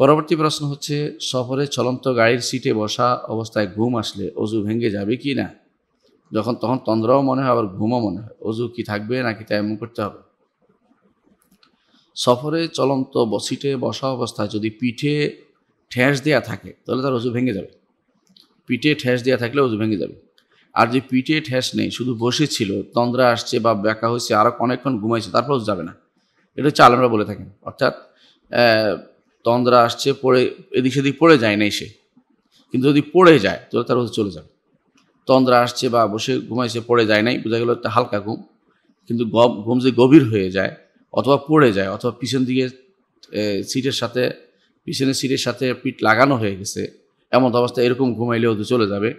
পরবর্তী প্রশ্ন হচ্ছে সফরে চলন্ত গাড়ির সিটে বসা অবস্থায় ঘুম আসলে অজু ভেঙে যাবে কি না যখন তখন তন্দ্রাও মনে হয় আবার ঘুমও মনে হয় অজু কি থাকবে নাকি এমন করতে হবে সফরে চলন্ত সিটে বসা অবস্থায় যদি পিঠে ঠেঁস দেয়া থাকে তাহলে তার অজু ভেঙে যাবে পিঠে ঠেঁস দেয়া থাকলে অজু ভেঙে যাবে আর যে পিঠে ঠেঁস নেই শুধু বসেছিল তন্দ্রা আসছে বা ব্যাকা হয়েছে আরও অনেকক্ষণ ঘুমাইছে তারপর যাবে না এটা হচ্ছে আলমরা বলে থাকেন অর্থাৎ তন্দ্রা আসছে পড়ে এদিক সেদিক পড়ে যায় নাই সে কিন্তু যদি পড়ে যায় তাহলে তার চলে যাবে তন্দ্রা আসছে বা বসে সে পড়ে যায় নাই বোঝা গেল একটা হালকা ঘুম কিন্তু ঘুম যে গভীর হয়ে যায় অথবা পড়ে যায় অথবা পিছন দিকে সিটের সাথে পিছনের সিটের সাথে পিঠ লাগানো হয়ে গেছে এমন অবস্থা এরকম ঘুমাইলে ওদের চলে যাবে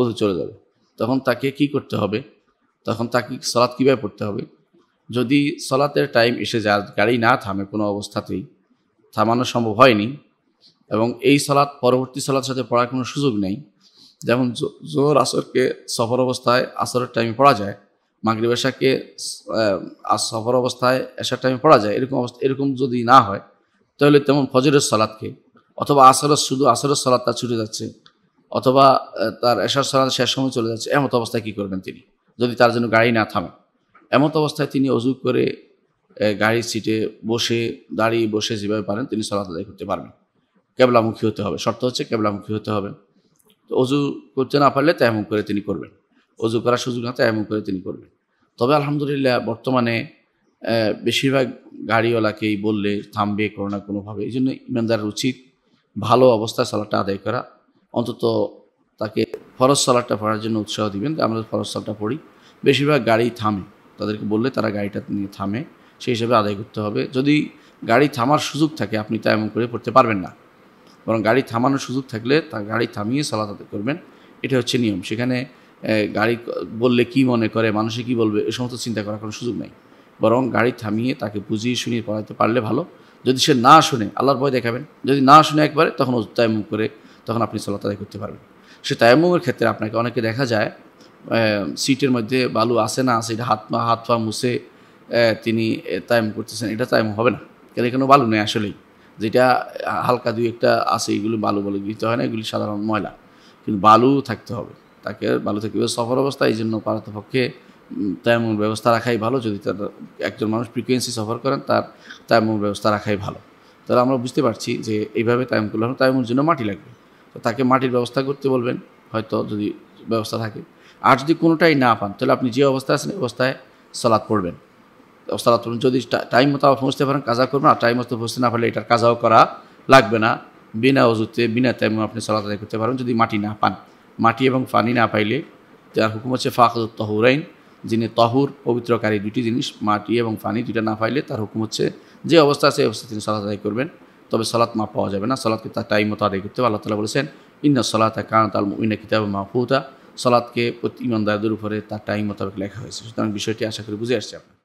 ওদের চলে যাবে তখন তাকে কি করতে হবে তখন তাকে সলাৎ কীভাবে পড়তে হবে যদি সলাতের টাইম এসে যায় গাড়ি না থামে কোনো অবস্থাতেই থামানো সম্ভব হয়নি এবং এই সালাদ পরবর্তী সালাত সাথে পড়ার কোনো সুযোগ নেই যেমন জোর আসরকে সফর অবস্থায় আসরের টাইমে পড়া যায় মাগরিব এশাকে সফর অবস্থায় এশার টাইমে পড়া যায় এরকম অবস্থা এরকম যদি না হয় তাহলে তেমন ফজরের সালাদকে অথবা আসরের শুধু আসরের সালাদ তার ছুটে যাচ্ছে অথবা তার এশার সালাদ শেষ সময় চলে যাচ্ছে এমত অবস্থায় কী করবেন তিনি যদি তার জন্য গাড়ি না থামে এমত অবস্থায় তিনি অজু করে গাড়ির সিটে বসে দাঁড়িয়ে বসে যেভাবে পারেন তিনি সলাত আদায় করতে পারবেন কেবলামুখী হতে হবে শর্ত হচ্ছে কেবলামুখী হতে হবে তো অজু করতে না পারলে তেমন করে তিনি করবেন অজু করার সুযোগ না তেমন করে তিনি করবেন তবে আলহামদুলিল্লাহ বর্তমানে বেশিরভাগ গাড়িওয়ালাকেই বললে থামবে কোনো না কোনোভাবে এই জন্য ইমানদার উচিত ভালো অবস্থায় সালাটা আদায় করা অন্তত তাকে ফরজ সালাটা পড়ার জন্য উৎসাহ দিবেন আমরা ফরজ সালাটা পড়ি বেশিরভাগ গাড়ি থামে তাদেরকে বললে তারা গাড়িটা নিয়ে থামে সেই হিসেবে আদায় করতে হবে যদি গাড়ি থামার সুযোগ থাকে আপনি তা এমন করে পড়তে পারবেন না বরং গাড়ি থামানোর সুযোগ থাকলে তার গাড়ি থামিয়ে সালাত আদায় করবেন এটা হচ্ছে নিয়ম সেখানে গাড়ি বললে কি মনে করে মানুষে কি বলবে এ সমস্ত চিন্তা করার কোনো সুযোগ নেই বরং গাড়ি থামিয়ে তাকে বুঝিয়ে শুনিয়ে পড়াতে পারলে ভালো যদি সে না শুনে আল্লাহর ভয় দেখাবেন যদি না শুনে একবারে তখন তায়ামুম করে তখন আপনি সালাত আদায় করতে পারবেন সে তায়ামুমের ক্ষেত্রে আপনাকে অনেকে দেখা যায় সিটের মধ্যে বালু আসে না আসে হাত হাত পা মুছে তিনি তাইম করতেছেন এটা তাইম হবে না কেন এখানে বালু নেই আসলেই যেটা হালকা দুই একটা আছে এগুলি বালু বলে দিতে হয় না এগুলি সাধারণ ময়লা কিন্তু বালু থাকতে হবে তাকে বালু থাকবে সফর অবস্থা এই জন্য পারতপক্ষে তেমন ব্যবস্থা রাখাই ভালো যদি তার একজন মানুষ ফ্রিকোয়েন্সি সফর করেন তার তেমন ব্যবস্থা রাখাই ভালো তাহলে আমরা বুঝতে পারছি যে এইভাবে তাইম করলে তাইমুর জন্য মাটি লাগবে তো তাকে মাটির ব্যবস্থা করতে বলবেন হয়তো যদি ব্যবস্থা থাকে আর যদি কোনোটাই না পান তাহলে আপনি যে অবস্থায় আছেন অবস্থায় সলাদ পড়বেন সালাত যদি টাইম মতো পৌঁছতে পারেন কাজা করবেন আর টাইম মতো পৌঁছতে না পারলে এটার কাজাও করা লাগবে না বিনা অজুতে বিনা টাইম আপনি সালাত আদায় করতে পারেন যদি মাটি না পান মাটি এবং পানি না পাইলে যার হুকুম হচ্ছে ফাকদ তহুরাইন যিনি তহুর পবিত্রকারী দুটি জিনিস মাটি এবং পানি দুটা না পাইলে তার হুকুম হচ্ছে যে অবস্থা সেই অবস্থা তিনি সলাত আদায় করবেন তবে সালাত মা পাওয়া যাবে না সালাদকে তার টাইম মতো আদায় করতে হবে আল্লাহ তালা বলেছেন ইন্না সালাত কান তাল ইন্না কিতাব মাহফুতা সালাদকে ইমানদারদের উপরে তার টাইম মোতাবেক লেখা হয়েছে সুতরাং বিষয়টি আশা করি বুঝে আসছে আপনার